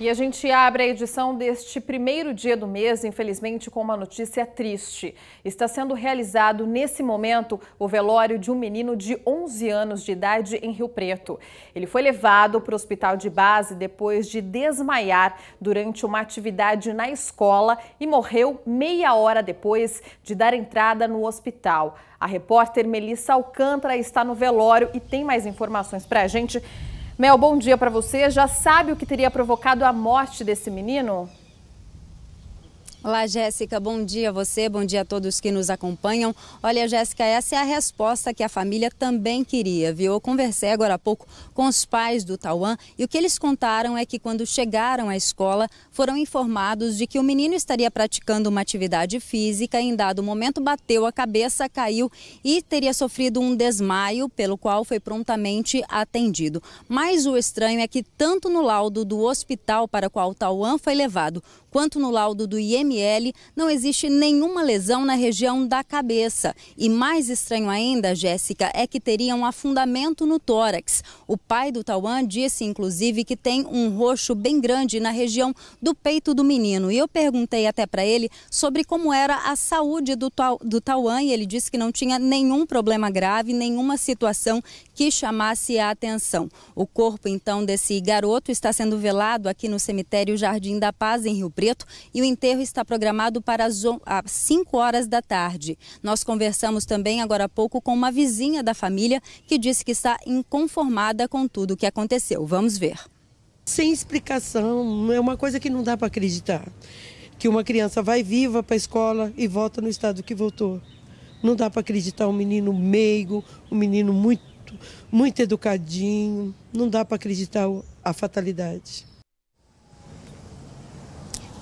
E a gente abre a edição deste primeiro dia do mês, infelizmente, com uma notícia triste. Está sendo realizado, nesse momento, o velório de um menino de 11 anos de idade em Rio Preto. Ele foi levado para o hospital de base depois de desmaiar durante uma atividade na escola e morreu meia hora depois de dar entrada no hospital. A repórter Melissa Alcântara está no velório e tem mais informações para a gente. Mel, bom dia para você. Já sabe o que teria provocado a morte desse menino? Olá, Jéssica. Bom dia a você, bom dia a todos que nos acompanham. Olha, Jéssica, essa é a resposta que a família também queria, viu? Eu conversei agora há pouco com os pais do Tauan e o que eles contaram é que quando chegaram à escola foram informados de que o menino estaria praticando uma atividade física e em dado momento bateu a cabeça, caiu e teria sofrido um desmaio, pelo qual foi prontamente atendido. Mas o estranho é que tanto no laudo do hospital para o qual Tauan foi levado, quanto no laudo do IML não existe nenhuma lesão na região da cabeça. E mais estranho ainda, Jéssica, é que teria um afundamento no tórax. O pai do Tauan disse, inclusive, que tem um roxo bem grande na região do peito do menino. E eu perguntei até para ele sobre como era a saúde do, do Tauan e ele disse que não tinha nenhum problema grave, nenhuma situação que chamasse a atenção. O corpo, então, desse garoto está sendo velado aqui no cemitério Jardim da Paz, em Rio Preto, e o enterro está programado para as 5 horas da tarde. Nós conversamos também agora há pouco com uma vizinha da família que disse que está inconformada com tudo o que aconteceu. Vamos ver. Sem explicação, é uma coisa que não dá para acreditar. Que uma criança vai viva para a escola e volta no estado que voltou. Não dá para acreditar um menino meigo, um menino muito muito educadinho. Não dá para acreditar a fatalidade.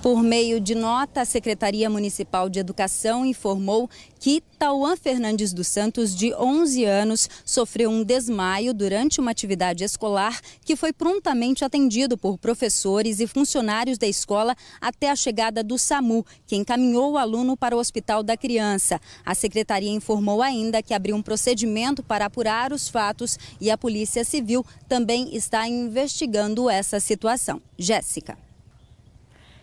Por meio de nota, a Secretaria Municipal de Educação informou que Tauan Fernandes dos Santos, de 11 anos, sofreu um desmaio durante uma atividade escolar que foi prontamente atendido por professores e funcionários da escola até a chegada do SAMU, que encaminhou o aluno para o Hospital da Criança. A secretaria informou ainda que abriu um procedimento para apurar os fatos e a Polícia Civil também está investigando essa situação. Jéssica.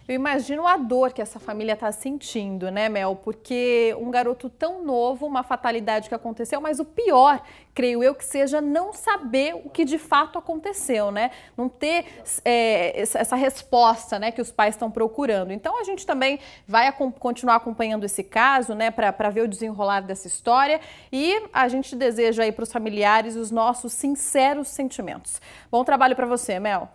Eu imagino a dor que essa família está sentindo, né, Mel? Porque um garoto tão novo, uma fatalidade que aconteceu, mas o pior, creio eu, que seja não saber o que de fato aconteceu, né? Não ter é, essa resposta, né, que os pais estão procurando. Então a gente também vai continuar acompanhando esse caso, né, para ver o desenrolar dessa história e a gente deseja aí para os familiares os nossos sinceros sentimentos. Bom trabalho para você, Mel.